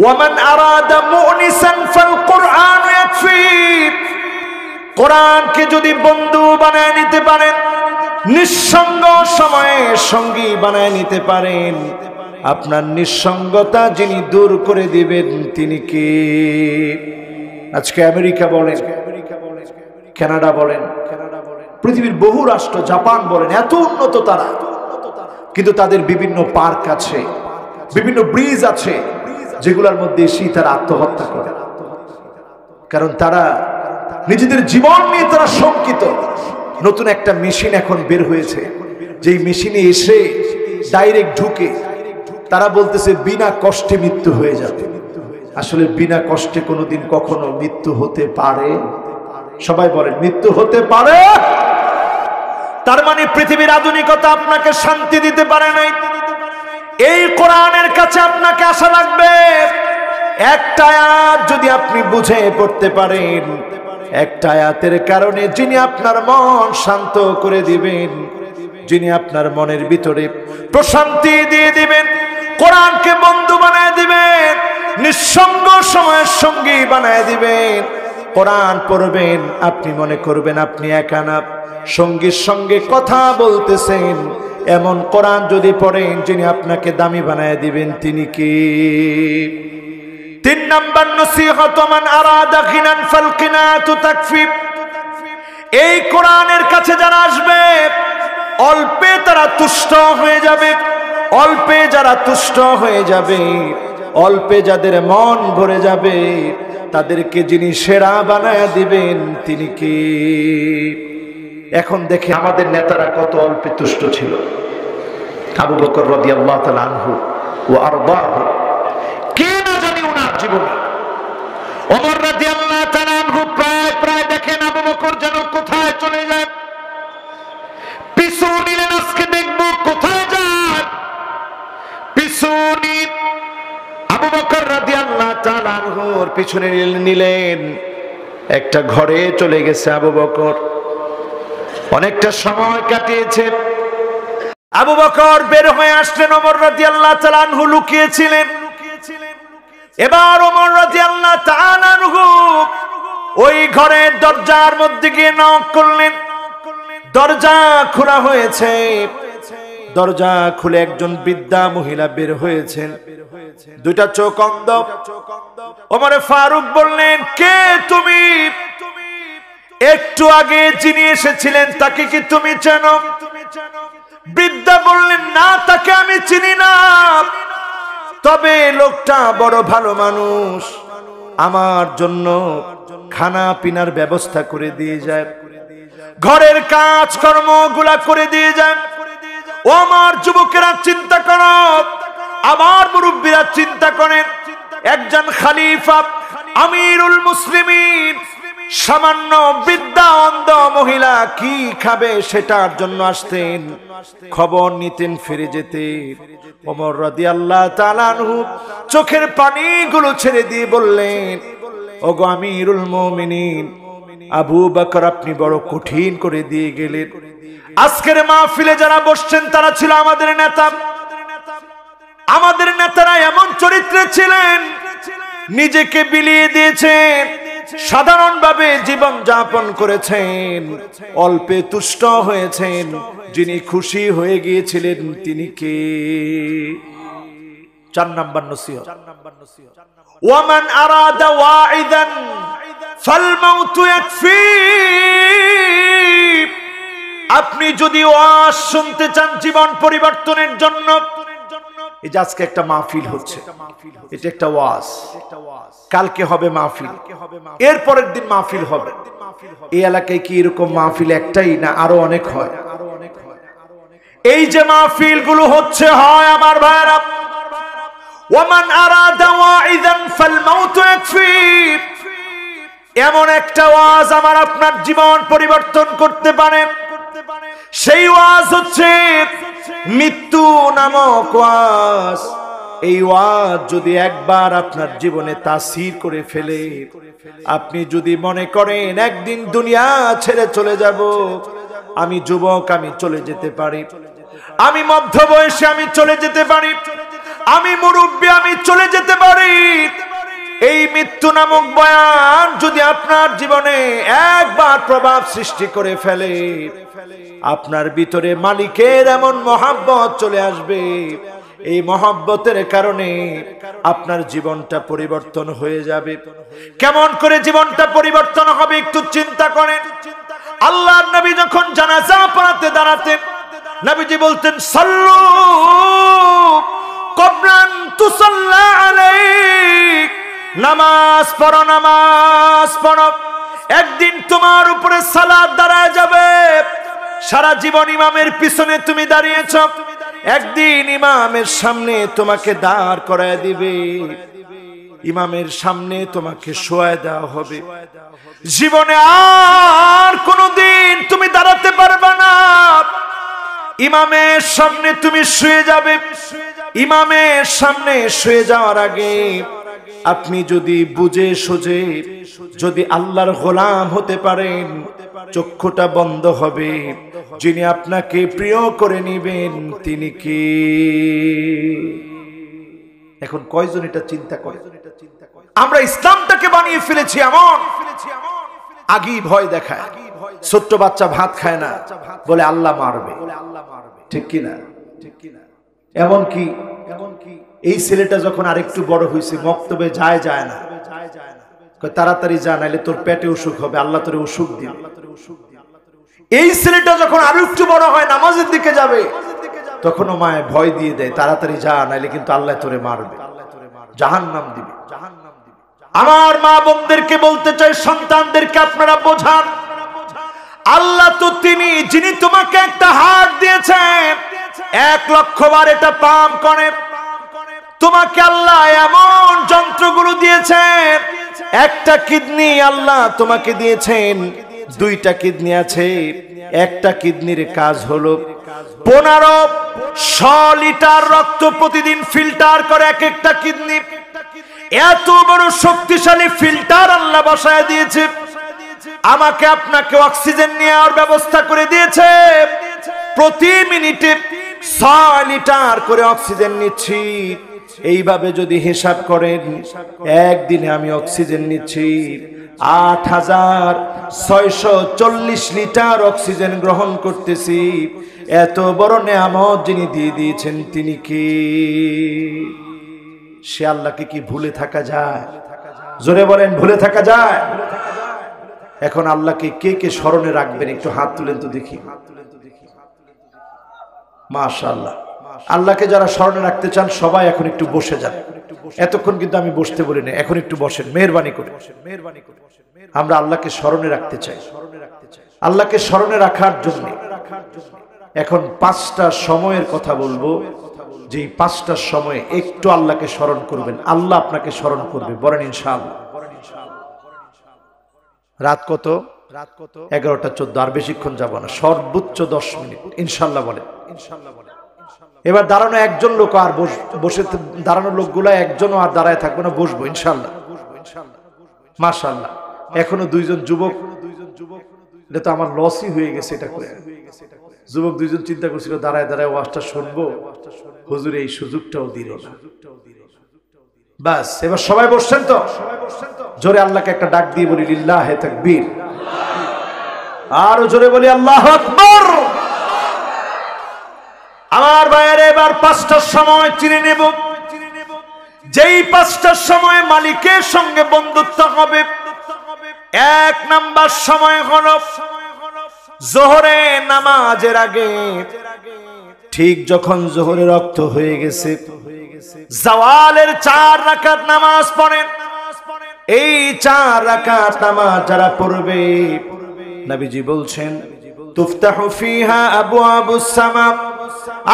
ওয়ামান আরাদা মুনিসান ফাল কুরআন ইয়াকফি কোরআনকে যদি বন্ধু বানায় নিতে পারেন নিঃসঙ্গ সময়ে সঙ্গী বানায় নিতে পারেন আপনার নিঃসঙ্গতা যিনি দূর করে দিবেন তিনি কি আজকে আমেরিকা বলেন কানাডা বলেন পৃথিবীর বহু রাষ্ট্র জাপান বলেন এত উন্নত তারা কিন্তু তাদের বিভিন্ন পার্ক আছে বিভিন্ন ব্রিজ আছে যেগুলোর মধ্যে তারা আত্মহত্যা করে কারণ তারা নিজেদের জীবন নিয়ে তারা শঙ্কিত নতুন একটা মেশিন এখন বের হয়েছে যেই মেশিনে এসে ডাইরেক্ট ঢুকে তারা বলতেছে বিনা কষ্টে মৃত্যু হয়ে যাবে আসলে বিনা কষ্টে কোনোদিন কখনো মৃত্যু হতে পারে সবাই বলেন মৃত্যু হতে পারে তার মানে পৃথিবীর আধুনিকতা আপনাকে শান্তি দিতে পারে নাই এই কোরআনের কাছে আপনাকে আশা লাগবে একটা আয়াত যদি আপনি বুঝে পড়তে পারেন একটা আয়াতের কারণে যিনি আপনার মন শান্ত করে দিবেন যিনি আপনার মনের ভিতরে প্রশান্তি দিয়ে দিবেন কোরআনকে বন্ধু বানায় দিবেন নিঃসঙ্গ সময়ের সঙ্গী বানায় দিবেন কোরআন পড়বেন আপনি মনে করবেন আপনি একানা সঙ্গীর সঙ্গে কথা বলতেছেন এমন কোরআন যদি পড়েন যিনি আপনাকে দামি বানায় দিবেন তিনি কি তিন নাম্বার নসিহতমান আরাদা কিনান তু তাকফিব এই কোরআনের কাছে যারা আসবে অল্পে তারা তুষ্ট হয়ে যাবে অল্পে যারা তুষ্ট হয়ে যাবে অল্পে যাদের মন ভরে যাবে তাদেরকে যিনি সেরা বানায় দিবেন তিনি কি এখন দেখে আমাদের নেতারা কত অল্পে তুষ্ট ছিল আবু বকর রদি আল্লাহ আনহু ও আর কে না জানি ওনার জীবনে অমর রাদি পিছনে নিলেন একটা ঘরে চলে গেছে আবু বকর অনেকটা সময় কাটিয়েছে আবু বকর বের হয়ে আসলেন অমর রাজি আল্লাহ চালানহু লুকিয়েছিলেন এবার অমর রাজি আল্লাহ তালানহু ওই ঘরের দরজার মধ্যে গিয়ে নক করলেন দরজা খোলা হয়েছে দরজা খুলে একজন বৃদ্ধা মহিলা বের হয়েছেন দুইটা চোখ অন্ধ ওমরে ফারুক বললেন কে তুমি একটু আগে যিনি এসেছিলেন তাকে কি তুমি জানো বৃদ্ধা বললেন না তাকে আমি চিনি না তবে লোকটা বড় ভালো মানুষ আমার জন্য খানা পিনার ব্যবস্থা করে দিয়ে যায় ঘরের কাজ কর্ম গুলা করে দিয়ে যায় ও আমার যুবকেরা চিন্তা কর আমার মুরব্বীরা চিন্তা করেন একজন খালিফা আমিরুল মুসলিম সামান্য বিদ্যা অন্ধ মহিলা কি খাবে সেটার জন্য আসতেন খবর নিতেন ফিরে যেতেন ওমর রদি আল্লাহ তালানহু চোখের পানিগুলো ছেড়ে দিয়ে বললেন ও গো আমিরুল মমিন আবু বাকর আপনি বড় কঠিন করে দিয়ে গেলেন আজকের মাহফিলে যারা বসছেন তারা ছিল আমাদের নেতা আমাদের নেতারা এমন চরিত্রে ছিলেন নিজেকে বিলিয়ে দিয়েছেন সাধারণভাবে জীবন যাপন করেছেন অল্পে তুষ্ট হয়েছেন যিনি খুশি হয়ে গিয়েছিলেন তিনি কে চার নাম্বার নসিহত ওয়ামান আরাদা ওয়াইদান ফাল মাউতু ইয়াকফি আপনি যদি ওয়াজ শুনতে চান জীবন পরিবর্তনের জন্য এই যে আজকে একটা মাহফিল হচ্ছে এটা একটা ওয়াজ কালকে হবে মাহফিল এর পরের দিন মাহফিল হবে এই এলাকায় কি এরকম মাহফিল একটাই না আরো অনেক হয় এই যে মাহফিল গুলো হচ্ছে হয় আমার ভাইরা ওমান আরাদা ওয়াইদান ফাল মাউত ইয়াকফি এমন একটা ওয়াজ আমার আপনার জীবন পরিবর্তন করতে পারে সেই ওয়াজ হচ্ছে মৃত্যু নামক ওয়াজ এই ওয়াজ যদি একবার আপনার জীবনে তাসির করে ফেলে আপনি যদি মনে করেন একদিন দুনিয়া ছেড়ে চলে যাব আমি যুবক আমি চলে যেতে পারি আমি মধ্য বয়সে আমি চলে যেতে পারি আমি মুরব্বী আমি চলে যেতে পারি এই মৃত্যু নামক বয়ান যদি আপনার জীবনে একবার প্রভাব সৃষ্টি করে ফেলে আপনার ভিতরে মালিকের এমন মহাব্বত চলে আসবে এই মহাব্বতের কারণে আপনার জীবনটা পরিবর্তন হয়ে যাবে কেমন করে জীবনটা পরিবর্তন হবে একটু চিন্তা করেন আল্লাহর নবী যখন জানাজা পড়াতে দাঁড়াতেন নবীজি বলতেন সল্লু কবরান তুসল্লা আলাইক নামাজ পড়ো নামাজ পড়ো একদিন তোমার উপরে সালাদ দাঁড়ায় যাবে সারা জীবন ইমামের পিছনে তুমি দাঁড়িয়েছ একদিন ইমামের সামনে তোমাকে দাঁড় করায় দিবে ইমামের সামনে তোমাকে শোয়া দেওয়া হবে জীবনে আর কোনদিন তুমি দাঁড়াতে পারবে না ইমামের সামনে তুমি শুয়ে যাবে ইমামের সামনে শুয়ে যাওয়ার আগে আপনি যদি বুঝে সোজে যদি আল্লাহর গোলাম হতে পারেন চক্ষুটা বন্ধ হবে যিনি আপনাকে প্রিয় করে নিবেন তিনি কি এখন কয়জন এটা চিন্তা করে আমরা ইসলামটাকে বানিয়ে ফেলেছি এমন আগেই ভয় দেখায় ছোট্ট বাচ্চা ভাত খায় না বলে আল্লাহ মারবে ঠিক কিনা এমন কি এমন কি এই ছেলেটা যখন আরেকটু বড় হয়েছে বক্তব্যে যায় যায় না তাড়াতাড়ি যা নাইলে তোর পেটে অসুখ হবে আল্লাহ তোর অসুখ দিয়ে এই ছেলেটা যখন আরো একটু বড় হয় নামাজের দিকে যাবে তখন ও মায় ভয় দিয়ে দেয় তাড়াতাড়ি যা নাইলে কিন্তু আল্লাহ তোরে মারবে জাহান নাম দিবে আমার মা বোনদেরকে বলতে চাই সন্তানদেরকে আপনারা বোঝান আল্লাহ তো তিনি যিনি তোমাকে একটা হাট দিয়েছেন এক লক্ষ বার এটা পাম করেন তোমাকে আল্লাহ এমন যন্ত্রগুলো দিয়েছেন একটা কিডনি আল্লাহ তোমাকে দিয়েছেন দুইটা কিডনি আছে একটা কিডনির কাজ হলো পনেরো শ লিটার রক্ত প্রতিদিন ফিল্টার করে এক একটা কিডনি এত বড় শক্তিশালী ফিল্টার আল্লাহ বসায় দিয়েছে আমাকে আপনাকে অক্সিজেন নেওয়ার ব্যবস্থা করে দিয়েছে প্রতি মিনিটে ছ লিটার করে অক্সিজেন নিচ্ছি এইভাবে যদি হিসাব করেন একদিনে আমি অক্সিজেন নিচ্ছি আট হাজার ছয়শো চল্লিশ লিটার অক্সিজেন গ্রহণ করতেছি এত বড় নেয়ামত যিনি দিয়ে দিয়েছেন তিনি কি সে আল্লাহকে কি ভুলে থাকা যায় জোরে বলেন ভুলে থাকা যায় এখন আল্লাহকে কে কে স্মরণে রাখবেন একটু হাত তুলেন তো দেখি মাশাল্লাহ আল্লাহকে যারা স্মরণে রাখতে চান সবাই এখন একটু বসে যান এতক্ষণ কিন্তু আমি বসতে বলি না এখন একটু বসেন মেহরবানি করে আমরা আল্লাহকে স্মরণে রাখতে চাই আল্লাহকে স্মরণে রাখার জন্য এখন পাঁচটা সময়ের কথা বলবো যে পাঁচটার সময়ে একটু আল্লাহকে স্মরণ করবেন আল্লাহ আপনাকে স্মরণ করবে বরেন ইনশাল রাত কত রাত কত এগারোটা চোদ্দ আর বেশিক্ষণ যাব না সর্বোচ্চ দশ মিনিট ইনশাল্লাহ বলে ইনশাল্লাহ বলে এবার দাঁড়ানো একজন লোক আর বসে দাঁড়ানো লোকগুলো একজনও আর দাঁড়ায় থাকবে না বসবো ইনশাল্লাহ মাসাল্লাহ এখনো দুইজন যুবক এটা তো আমার লসই হয়ে গেছে এটা করে যুবক দুইজন চিন্তা করছিল দাঁড়ায় দাঁড়ায় ওয়াজটা শুনবো হুজুর এই সুযোগটাও দিল বাস এবার সবাই বসছেন তো জোরে আল্লাহকে একটা ডাক দিয়ে বলি লিল্লাহ হে তাকবীর আর জোরে বলি আল্লাহ আকবার আমার বাইরে এবার পাঁচটার সময় চিনে নেব যেই পাঁচটার সময় মালিকের সঙ্গে বন্ধুত্ব হবে এক নাম্বার সময় হল জোহরে নামাজের আগে ঠিক যখন জোহরে রক্ত হয়ে গেছে জওয়ালের চার রাকাত নামাজ পড়েন এই চার রাকাত নামাজ যারা পড়বে নবীজি বলছেন তুফতাহু ফিহা আবু আবু সামা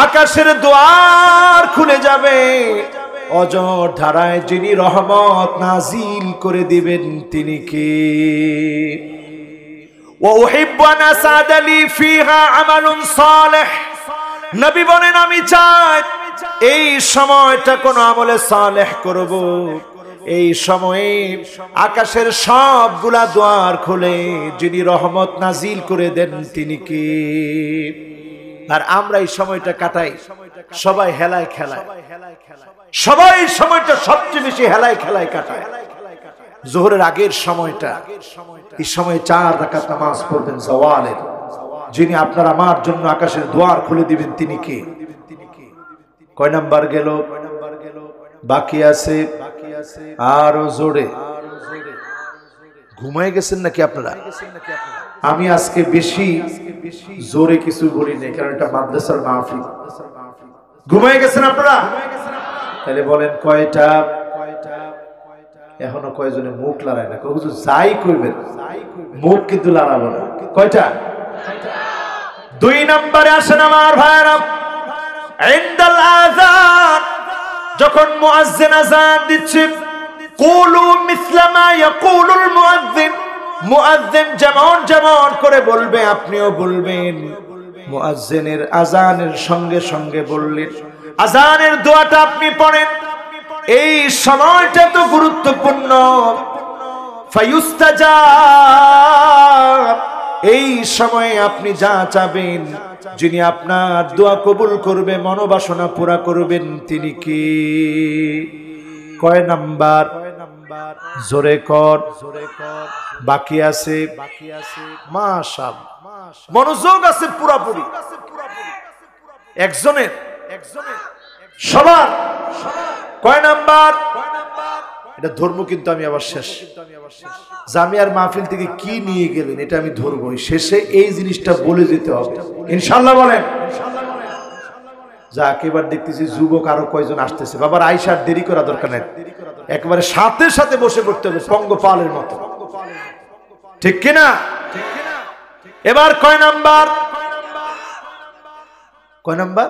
আকাশের দোয়ার খুলে যাবে অজর ধারায় যিনি রহমত নাজিল করে দিবেন তিনি কে ফিহা সালেহ নবী বলেন আমি চাই এই সময়টা কোন আমলে সালেহ করব এই সময়ে আকাশের সবগুলা দোয়ার খুলে যিনি রহমত নাজিল করে দেন তিনি কে আর আমরা এই সময়টা কাটাই সবাই হেলায় খেলায় সবাই এই সময়টা সবচেয়ে বেশি হেলায় খেলায় কাটায় জোহরের আগের সময়টা এই সময় চার রাখা নামাজ পড়বেন জওয়ালের যিনি আপনার আমার জন্য আকাশের দোয়ার খুলে দিবেন তিনি কে কয় নাম্বার গেল বাকি আছে আরো জোরে ঘুমায় গেছেন নাকি আপনারা আমি আজকে বেশি জোরে কিছু বলি নাই কারণ এটা মাদ্রাসার মাহফিল ঘুমিয়ে গেছেন আপনারা তাহলে বলেন কয়টা এখনো কয়জনে মুখ লড়ায় না কিছু যাই করবেন মুখ কিন্তু লড়াবো না কয়টা দুই নম্বরে আসেন আমার ভাইরা ইন্দাল আযান যখন মুয়াজ্জিন আযান দিচ্ছে কুলু মিসলা মা ইয়াকুলুল মুয়াজ্জিন মুআজ্জিন যেমন যেমন করে বলবে আপনিও বলবেন মুআজ্জিনের আজানের সঙ্গে সঙ্গে বললেন আজানের দোয়াটা আপনি পড়েন এই সময়টা তো গুরুত্বপূর্ণ এই সময়ে আপনি যা চাবেন যিনি আপনার দোয়া কবুল করবে মনোবাসনা পুরা করবেন তিনি কি কয় নাম্বার জোরে কর বাকি আছে মাশাল মনোযোগ আছে পুরাপুরি একজনের একজনের সবার কয় নাম্বার এটা ধর্ম কিন্তু আমি আবার শেষ জামিয়ার মাহফিল থেকে কি নিয়ে গেলেন এটা আমি ধরবো শেষে এই জিনিসটা বলে দিতে হবে ইনশাল্লাহ বলেন ইনশাল্লাহ যা এবার দেখতেছি যুবক আরো কয়জন আসতেছে বাবার আইসার দেরি করা দরকার নেই একবারে সাথে সাথে বসে পড়তে হবে পঙ্গপালের মতো ঠিক কিনা এবার কয় নাম্বার কয় নাম্বার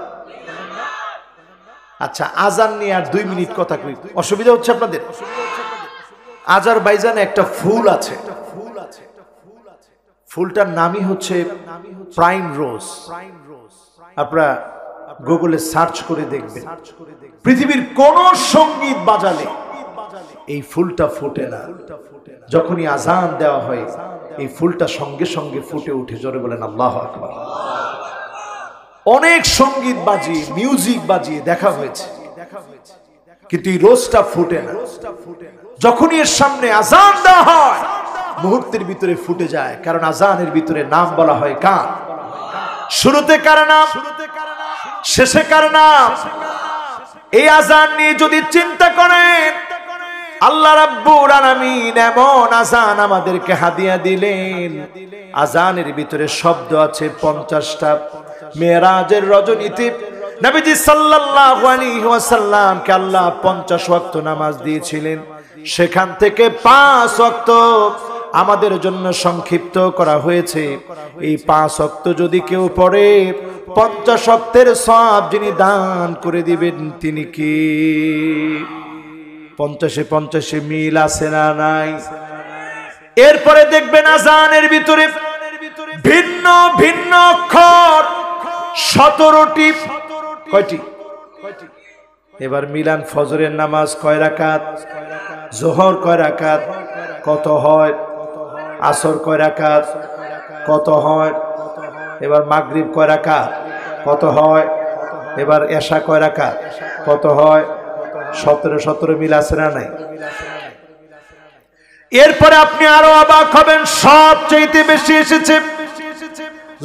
আচ্ছা আজান নিয়ে আর দুই মিনিট কথা কই অসুবিধা হচ্ছে আপনাদের আজার বাইজানে একটা ফুল আছে ফুলটার নামই হচ্ছে প্রাইম রোজ আপনারা গুগলে সার্চ করে দেখবেন পৃথিবীর কোন সঙ্গীত বাজালে এই ফুলটা ফুটে না যখনই আজান দেওয়া হয় এই ফুলটা সঙ্গে সঙ্গে ফুটে উঠে জোরে বলেন আল্লাহ আকবর অনেক সঙ্গীত বাজিয়ে মিউজিক বাজিয়ে দেখা হয়েছে কিন্তু এই রোজটা ফুটে না যখনই এর সামনে আজান দেওয়া হয় মুহূর্তের ভিতরে ফুটে যায় কারণ আজানের ভিতরে নাম বলা হয় কান শুরুতে কার নাম শুরুতে শেষে কার নাম এই আজান নিয়ে যদি চিন্তা করেন আল্লাহ রাব্বুর আলামিন এমন আজান আমাদেরকে হাদিয়া দিলেন আজানের ভিতরে শব্দ আছে পঞ্চাশটা মেরাজের রজনীতি নবীজি সাল্লাল্লাহু আলাইহি ওয়াসাল্লামকে আল্লাহ পঞ্চাশ ওয়াক্ত নামাজ দিয়েছিলেন সেখান থেকে পাঁচ ওয়াক্ত আমাদের জন্য সংক্ষিপ্ত করা হয়েছে এই পাঁচ অক্ত যদি কেউ পড়ে পঞ্চাশ অক্তের সব যিনি দান করে দিবেন তিনি কি পঞ্চাশে পঞ্চাশে মিল আছে না নাই এরপরে দেখবেন আজানের ভিতরে ভিন্ন ভিন্ন অক্ষর সতেরোটি কয়টি এবার মিলান ফজরের নামাজ কয় রাকাত জোহর কয় রাকাত কত হয় আসর কয় কাজ কত হয় এবার মাগরীব কয়রা কাজ কত হয় এবার এশা কয় কাজ কত হয় সতেরো সতেরো মিল আছে না নাই এরপরে আপনি আরো অবাক হবেন চাইতে বেশি এসেছে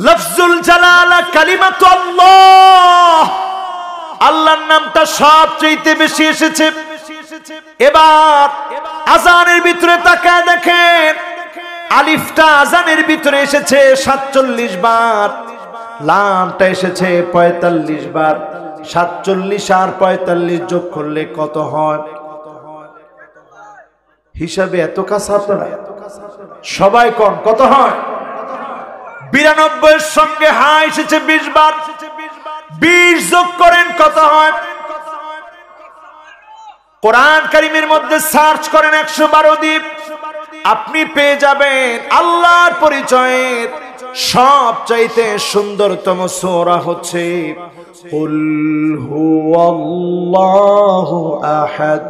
লফজুল জালালা কালিমাত আল্লাহ আল্লাহর নামটা চাইতে বেশি এসেছে এবার আজানের ভিতরে তাকায় দেখেন আলিফটা আজানের ভিতরে এসেছে সাতচল্লিশ বার লামটা এসেছে পঁয়তাল্লিশ বার সাতচল্লিশ আর পঁয়তাল্লিশ যোগ করলে কত হয় হিসাবে এত কাছে আপনারা সবাই কন কত হয় বিরানব্বই সঙ্গে হা এসেছে বিশ বার বিশ যোগ করেন কত হয় কোরআন কারিমের মধ্যে সার্চ করেন একশো বারো দ্বীপ আপনি পেয়ে যাবেন আল্লাহর পরিচয়ের সব চাইতে সুন্দরতম সোরা হচ্ছে আহাদ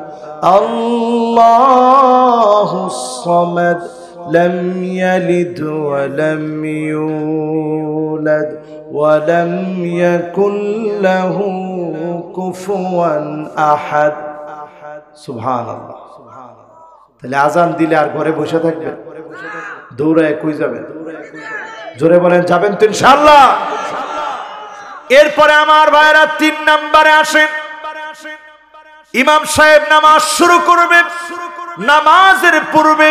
আল্লাহু لم يلد ولم يولد ولم يكن له كفوا أحد سبحان الله তাহলে আজান দিলে আর ঘরে বসে থাকবেন দৌড়ায় কই যাবেন জোরে বলেন যাবেন তিন সাল্লা এরপরে আমার ভাইরা তিন নাম্বারে আসেন ইমাম সাহেব নামাজ শুরু করবে নামাজের পূর্বে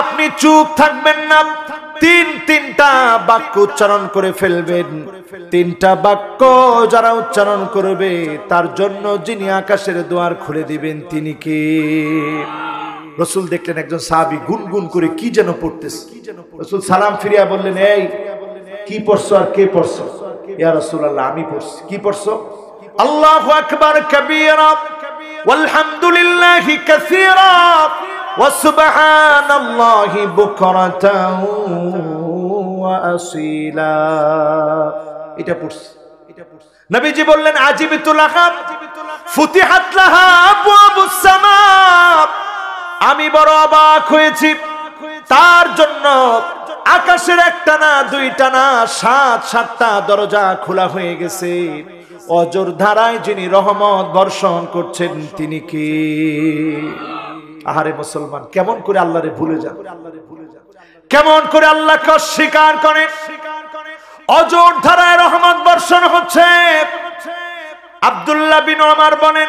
আপনি চুপ থাকবেন না তিন তিনটা বাক্য উচ্চারণ করে ফেলবেন তিনটা বাক্য যারা উচ্চারণ করবে তার জন্য যিনি আকাশের দোয়ার খুলে দিবেন তিনি কি রসুল দেখলেন একজন সাহাবি গুনগুন করে কি যেন পড়তেছে রসুল সালাম ফিরিয়া বললেন এই কি পড়ছো আর কে পড়ছো ইয়া রসুল আল্লাহ আমি পড়ছি কি পড়ছো আল্লাহ আকবার কবিরা আলহামদুলিল্লাহি কাসীরা ওয়া সুবহানাল্লাহি বুকরাতান ওয়া এটা পড়ছি এটা পড়ছি নবীজি বললেন আজিবিতুল আহাব ফুতিহাত লাহা আবওয়াবুস সামা আমি বড় অবাক হয়েছি তার জন্য আকাশের একটা না দুইটা না সাত সাতটা দরজা খোলা হয়ে গেছে অজর ধারায় যিনি রহমত বর্ষণ করছেন তিনি কি আহারে মুসলমান কেমন করে আল্লাহরে ভুলে যান কেমন করে আল্লাহকে অস্বীকার করে অজর ধারায় রহমত বর্ষণ হচ্ছে আবদুল্লাহ বিন আমার বলেন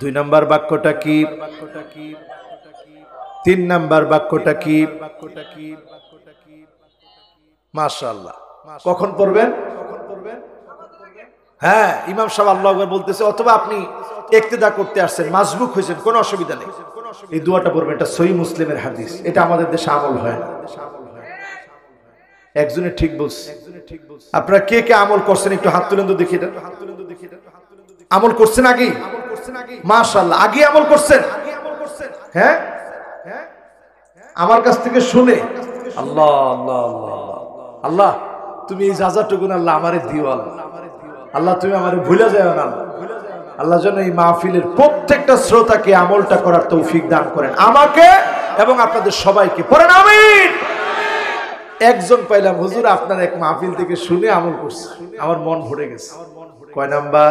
দুই নাম্বার বাক্যটা কি তিন নাম্বার বাক্যটা কি মাশাল্লাহ কখন পড়বেন হ্যাঁ ইমাম সাহেব আল্লাহ বলতেছে অথবা আপনি একতেদা করতে আসছেন মাসবুক হয়েছেন কোনো অসুবিধা নেই এই দুয়াটা পড়বেন এটা সই মুসলিমের হাদিস এটা আমাদের দেশে আমল হয় না একজনে ঠিক বলছে আপনারা কে কে আমল করছেন একটু হাত তুলেন তো দেখি আমল করছেন আগেই মাশাল আগে আমল করছেন হ্যাঁ আমার কাছ থেকে শুনে আল্লাহ আল্লাহ আল্লাহ আল্লাহ তুমি এই যাটুকু আল্লাহ আমারে দিও আল্লাহ আল্লাহ তুমি আমার ভুলে যাও না আল্লাহ যেন এই মাহফিলের প্রত্যেকটা শ্রোতাকে আমলটা করার তৌফিক দান করেন আমাকে এবং আপনাদের সবাইকে পড়েন আমি একজন পাইলাম হুজুর আপনার এক মাহফিল থেকে শুনে আমল করছে আমার মন ভরে গেছে কয় নাম্বার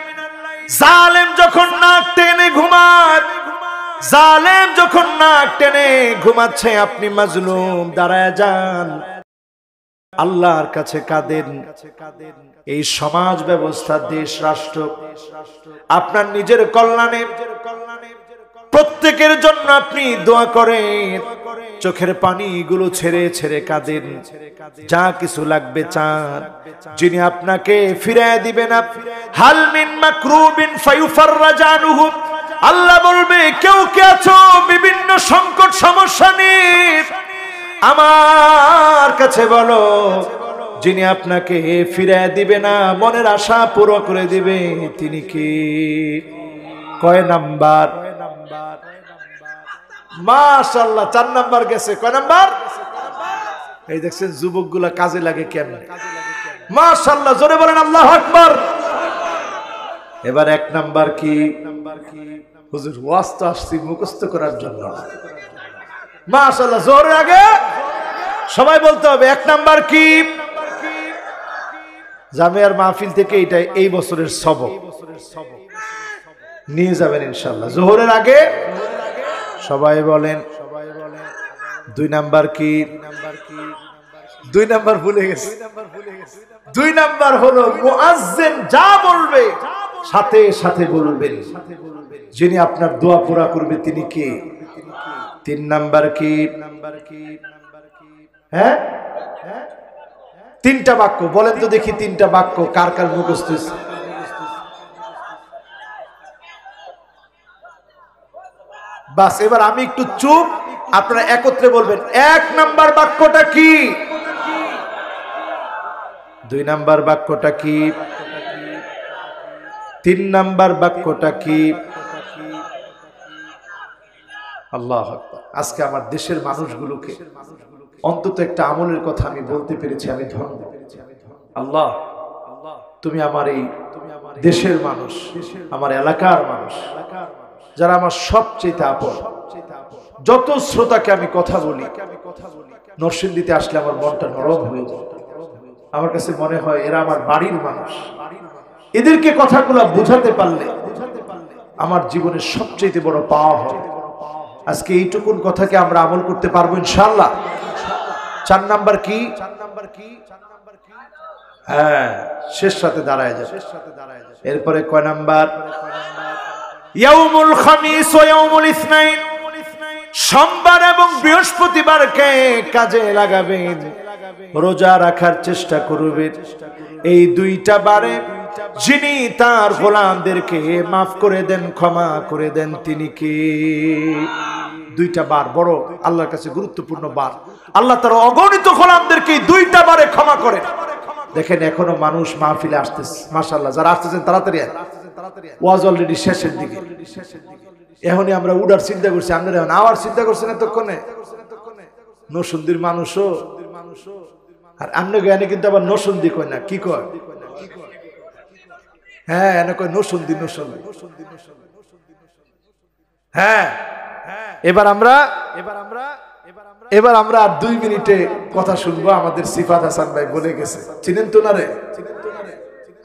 জালেম যখন নাক টেনে ঘুমায় জালেম যখন নাক টেনে ঘুমাচ্ছে আপনি মাজলুম দাঁড়ায় যান আল্লাহর কাছে কাদের এই সমাজ ব্যবস্থা দেশ রাষ্ট্র আপনার নিজের কল্যাণে প্রত্যেকের জন্য আপনি দোয়া করেন চোখের পানিগুলো ছেড়ে ছেড়ে কাঁদেন যা কিছু লাগবে চান যিনি আপনাকে ফিরায় দিবেন হালমিন মাকরুবিন ফাইউফাররাজানুহু আল্লাহ বলবে কেউ কে আছো বিভিন্ন সংকট সমস্যা নিয়ে আমার কাছে বলো যিনি আপনাকে ফিরায় দিবে না মনের আশা পুরো করে দিবে তিনি কি কয় নাম্বার মাশাল্লাহ চার নাম্বার গেছে কয় নাম্বার এই দেখছেন যুবকগুলা কাজে লাগে কেন মাশাল্লাহ জোরে বলেন আল্লাহ আকবার এবার এক নাম্বার কি হুজুর ওয়াজ তো আসছি মুখস্থ করার জন্য মাশাল্লাহ জোরের আগে সবাই বলতে হবে এক নাম্বার কি জামিয়ার মাহফিল থেকে এটা এই বছরের সবক নিয়ে যাবেন ইনশাল্লাহ জোহরের আগে সবাই বলেন সবাই বলেন দুই নাম্বার কি দুই নাম্বার ভুলে গেছে দুই নাম্বার হলো মুআজ্জিন যা বলবে সাথে সাথে বলবেন যিনি আপনার দোয়া পুরা করবে তিনি কে তিন নাম্বার কি হ্যাঁ তিনটা বাক্য বলেন তো দেখি তিনটা বাক্য কার কার মুখস্থ বাস এবার আমি একটু চুপ আপনারা একত্রে বলবেন এক নাম্বার বাক্যটা কি দুই নাম্বার বাক্যটা কি তিন নাম্বার বাক্যটা কি আল্লাহ আজকে আমার দেশের মানুষগুলোকে অন্তত একটা আমলের কথা আমি বলতে পেরেছি আমি ধন্য আল্লাহ তুমি আমার এই দেশের মানুষ আমার এলাকার মানুষ যারা আমার সবচেয়ে আপন যত শ্রোতাকে আমি কথা বলি নরসিং দিতে আসলে আমার মনটা নরম হয়ে যায় আমার কাছে মনে হয় এরা আমার বাড়ির মানুষ এদেরকে কথাগুলো বুঝাতে পারলে আমার জীবনের সবচেয়ে বড় পাওয়া হবে আজকে এইটুকুন কথাকে আমরা আমল করতে পারবো ইনশাল্লাহ চার নাম্বার কি হ্যাঁ শেষ সাথে দাঁড়ায় যাবে এরপরে কয় নাম্বার ইয়াউমুল খামিস ও ইয়াউমুল ইসনাইন সোমবার এবং কে কাজে লাগাবেন রোজা রাখার চেষ্টা করবেন এই দুইটা বারে যিনি তার গোলামদেরকে মাফ করে দেন ক্ষমা করে দেন তিনি কি দুইটা বার বড় আল্লাহর কাছে গুরুত্বপূর্ণ বার আল্লাহ তার অগণিত গোলামদেরকে দুইটা বারে ক্ষমা করে দেখেন এখনো মানুষ মাহফিলে আসতেছে মাসাল্লাহ যারা আসতেছেন তাড়াতাড়ি ওয়াজ অলরেডি শেষের দিকে এখনই আমরা উড়ার চিন্তা করছি আপনারা এখন আবার চিন্তা করছেন এতক্ষণে নসুন্দির আর কিন্তু আবার নসুন্দি কয় না কি কয় হ্যাঁ এনে কয় নসুন্দি নসুন্দি হ্যাঁ এবার আমরা এবার আমরা এবার আমরা আর দুই মিনিটে কথা শুনবো আমাদের সিফাত হাসান ভাই বলে গেছে চিনেন তো না রে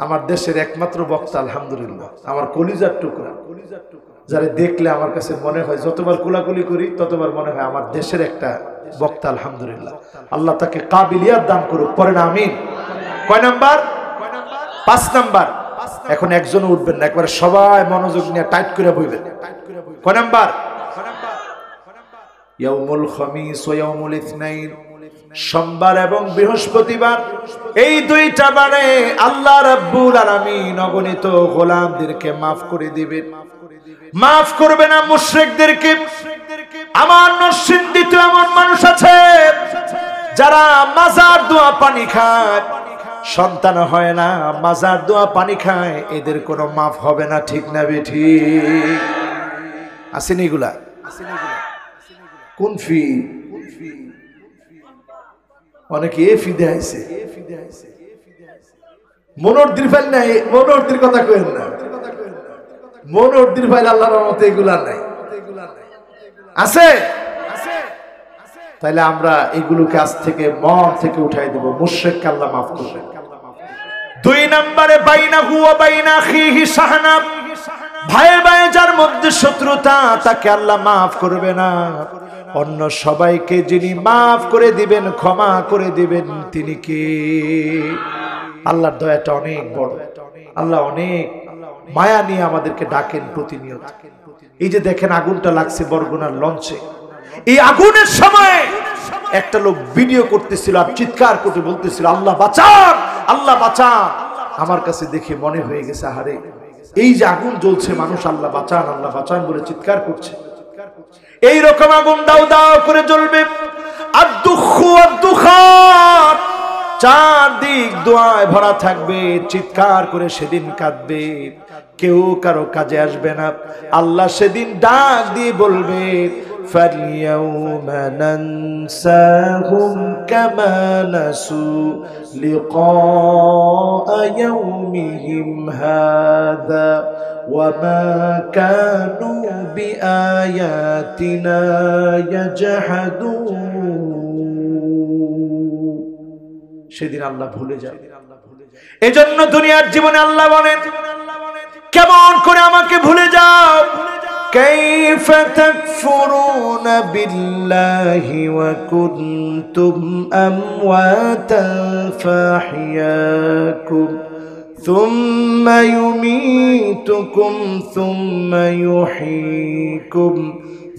আমার দেশের একমাত্র বক্তা আলহামদুলিল্লাহ আমার কলিজার টুকরা কলিজার টুকরা যারা দেখলে আমার কাছে মনে হয় যতবার কোলাকুলি করি ততবার মনে হয় আমার দেশের একটা বক্তা আলহামদুলিল্লাহ আল্লাহ তাকে কাবিলিয়ার দান করুক পরে না আমিন কয় নাম্বার পাঁচ নাম্বার এখন একজন উঠবেন না একবারে সবাই মনোযোগ নিয়ে টাইট করে বইবেন কয় নাম্বার ইয়াউমুল খামিস ওয়া ইয়াউমুল ইসনাইন সোমবার এবং বৃহস্পতিবার এই দুইটা বারে আল্লাহ রাব্বুল আলামিন অগণিত গোলামদেরকে মাফ করে দিবেন মাফ করবে না মুশরিকদেরকে আমার নসিন্দিত এমন মানুষ আছে যারা মাজার দোয়া পানি খায় সন্তান হয় না মাজার দোয়া পানি খায় এদের কোনো মাফ হবে না ঠিক না বেঠি আসেনি এগুলা কুনফি কুনফি অনেকে এ ফিদে আইসে নাই কথা কেন না আল্লাহর মতো এগুলা নাই আছে তাইলে আমরা এগুলো কাছ থেকে মন থেকে উঠাই দেব মুশেক আল্লাহ মাফ করবেন দুই নম্বরে বাইনা হুয়া বাইনা খিহি শাহনাব ভাইয়ের ভাই যার মধ্যে শত্রুতা তাকে আল্লাহ মাফ করবে না অন্য সবাইকে যিনি মাফ করে দিবেন ক্ষমা করে দিবেন তিনি কি আল্লাহর দয়াটা অনেক বড় আল্লাহ অনেক মায়া নিয়ে আমাদেরকে ডাকেন প্রতিনিয়ত এই যে দেখেন আগুনটা লাগছে বরগুনার লঞ্চে এই আগুনের সময় একটা লোক ভিডিও করতেছিল আর চিৎকার করে বলতেছিল আল্লাহ বাঁচান আল্লাহ বাঁচান আমার কাছে দেখে মনে হয়ে গেছে হারে এই যে আগুন জ্বলছে মানুষ আল্লাহ বাঁচান আল্লাহ বাঁচান বলে চিৎকার করছে এই রকম আগুন দাও দাও করে জ্বলবে আর দুঃখ চারদিক দোয়ায় ভরা থাকবে চিৎকার করে সেদিন কাঁদবে কেউ কারো কাজে আসবে না আল্লাহ সেদিন ডাক দিয়ে বলবে فاليوم ننساهم كما نسوا لقاء يومهم هذا وما كانوا بآياتنا يجحدون সেদিন আল্লাহ ভুলে যাবে এজন্য দুনিয়ার জীবনে আল্লাহ বলেন কেমন করে আমাকে ভুলে كيف تكفرون بالله وكنتم أمواتا فاحياكم ثم يميتكم ثم يحييكم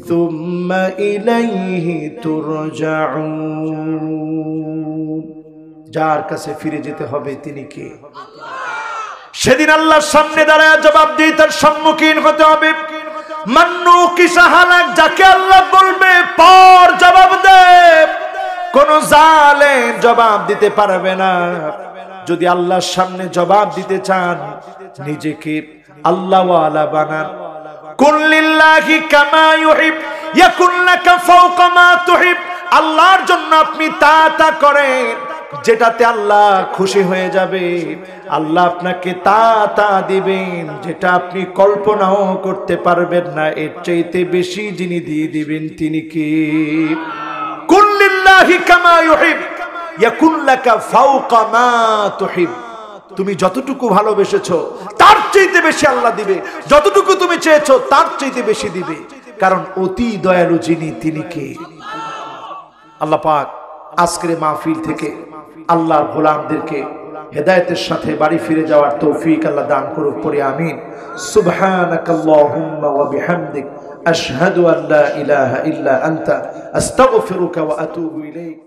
ثم إليه ترجعون যার কাছে ফিরে যেতে হবে তিনি কে সেদিন আল্লাহর সামনে দাঁড়ায় জবাব দিয়ে তার সম্মুখীন হতে হবে মান্নু কিসাহালাক যাকে আল্লাহ বলবে পর জবাব দে কোন জালে জবাব দিতে পারবে না যদি আল্লাহর সামনে জবাব দিতে চান নিজেকে আল্লাহ ওয়ালা বানান কুল্লিল্লাহি কামা ইউহিব লাকা ফাওকা মা তুহিব আল্লাহর জন্য আপনি তা তা করেন যেটাতে আল্লাহ খুশি হয়ে যাবে আল্লাহ আপনাকে তা তা দিবেন যেটা আপনি কল্পনাও করতে পারবেন না এর চাইতে বেশি যিনি দিয়ে দিবেন তিনি কি তুমি যতটুকু ভালোবেসেছ তার চাইতে বেশি আল্লাহ দিবে যতটুকু তুমি চেয়েছ তার চাইতে বেশি দিবে কারণ অতি দয়ালু যিনি তিনি কে আল্লাহ পাক আজকের মাহফিল থেকে আল্লাহর গোলামদেরকে হেদায়তের সাথে বাড়ি ফিরে যাওয়ার তৌফিক আল্লাহ দান করুক পরে আমিন সুবহানাকাল্লাহুম্মা ওয়া বিহামদিক আশহাদু আল্লা ইলাহা ইল্লা আনতা আস্তাগফিরুকা ওয়া আতুবু ইলাইক